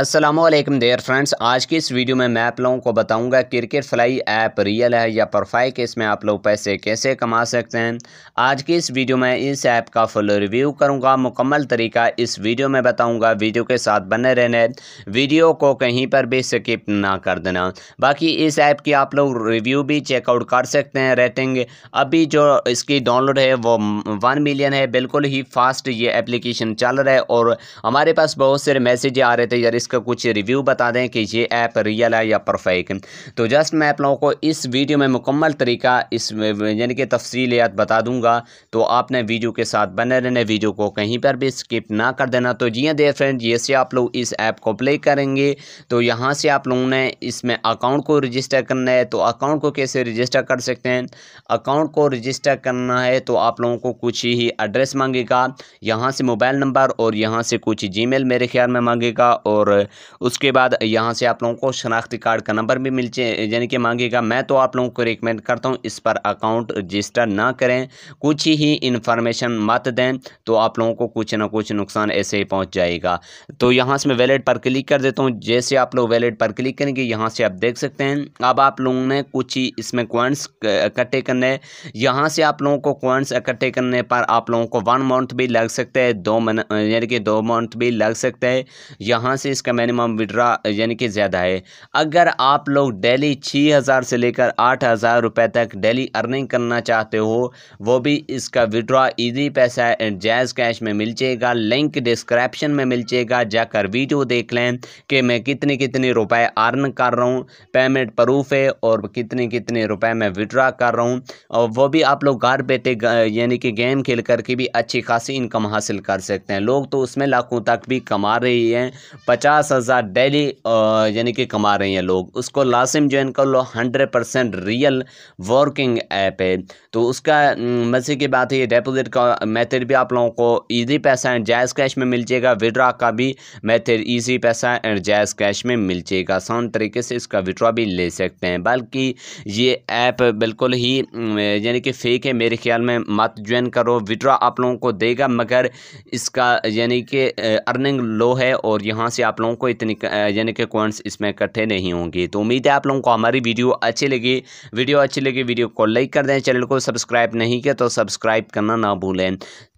असलम देर friends आज की इस वीडियो में मैं आप लोगों को बताऊंगा क्रिकेट फ्लाई ऐप रियल है या परफाई के इसमें आप लोग पैसे कैसे कमा सकते हैं आज की इस वीडियो में इस ऐप का फुल रिव्यू करूंगा मुकम्मल तरीका इस वीडियो में बताऊंगा वीडियो के साथ बने रहने वीडियो को कहीं पर भी स्किप ना कर देना बाकी इस ऐप की आप लोग रिव्यू भी चेकआउट कर सकते हैं रेटिंग अभी जो इसकी डाउनलोड है वो वन मिलियन है बिल्कुल ही फास्ट ये एप्लीकेशन चल रहा है और हमारे पास बहुत सारे मैसेज आ रहे थे यार इसका कुछ रिव्यू बता दें कि ये ऐप रियल है या परफेक्ट तो जस्ट मैं आप लोगों को इस वीडियो में मुकम्मल तरीका इस यानी कि तफसीलियात बता दूंगा तो आपने वीडियो के साथ बने रहने वीडियो को कहीं पर भी स्किप ना कर देना तो जी देर फ्रेंड जैसे आप लोग इस ऐप को प्ले करेंगे तो यहाँ से आप लोगों ने इसमें अकाउंट को रजिस्टर करना है तो अकाउंट को कैसे रजिस्टर कर सकते हैं अकाउंट को रजिस्टर करना है तो आप लोगों को कुछ ही एड्रेस मांगेगा यहाँ से मोबाइल नंबर और यहाँ से कुछ जी मेरे ख्याल में मांगेगा और उसके बाद यहाँ से आप लोगों को शनाख्ती कार्ड का नंबर भी मिल यानी कि मांगेगा मैं तो आप लोगों को रिकमेंड करता हूँ इस पर अकाउंट रजिस्टर ना करें कुछ ही इन्फॉर्मेशन मत दें तो आप लोगों को कुछ ना कुछ नुकसान ऐसे ही पहुँच जाएगा तो यहाँ से मैं वैलेट पर क्लिक कर देता हूँ जैसे आप लोग वैलेट पर क्लिक करेंगे यहाँ से आप देख सकते हैं अब आप लोगों ने कुछ ही इसमें कॉइन्स इकट्ठे करने यहाँ से आप लोगों को कॉइन्स इकट्ठे करने पर आप लोगों को वन मंथ भी लग सकता है दो यानी कि दो मंथ भी लग सकता है यहाँ से इसका मिनिमम विड्रा यानी कि ज़्यादा है अगर आप लोग डेली छः हज़ार से लेकर आठ हज़ार रुपये तक डेली अर्निंग करना चाहते हो वो भी इसका विड्रा इजी पैसा जैज़ कैश में मिल जाएगा लिंक डिस्क्रिप्शन में मिल जाएगा जाकर वीडियो देख लें कि मैं कितने कितने रुपए अर्न कर रहा हूँ पेमेंट प्रूफ है और कितने कितने रुपए मैं विड्रा कर रहा हूँ और वो भी आप लोग घर बैठे यानी कि गेम खेल करके भी अच्छी खासी इनकम हासिल कर सकते हैं लोग तो उसमें लाखों तक भी कमा रही हैं पचास पचास हज़ार डेली यानी कि कमा रहे हैं लोग उसको लासिम ज्वाइन कर लो hundred percent real working app है तो उसका मजे की बात है डेपोजिट डिपोज़िट का मेथड भी आप लोगों को ईजी पैसा एंड जायज़ कैश में मिल जाएगा विड्रा का भी मेथड ईजी पैसा एंड जायज़ कैश में मिल जाएगा आसान तरीके से इसका विड्रा भी ले सकते हैं बल्कि ये ऐप बिल्कुल ही यानी कि फेक है मेरे ख्याल में मत ज्वाइन करो विड्रा आप लोगों को देगा मगर इसका यानी कि अर्निंग लो है और यहाँ से आप लोगों को इतनी यानी कि कॉइन्स इसमें इकट्ठे नहीं होंगे तो उम्मीद है आप लोगों को हमारी वीडियो अच्छी लगी वीडियो अच्छी लगी वीडियो को लाइक कर दें चैनल को सब्सक्राइब नहीं किया तो सब्सक्राइब करना ना भूलें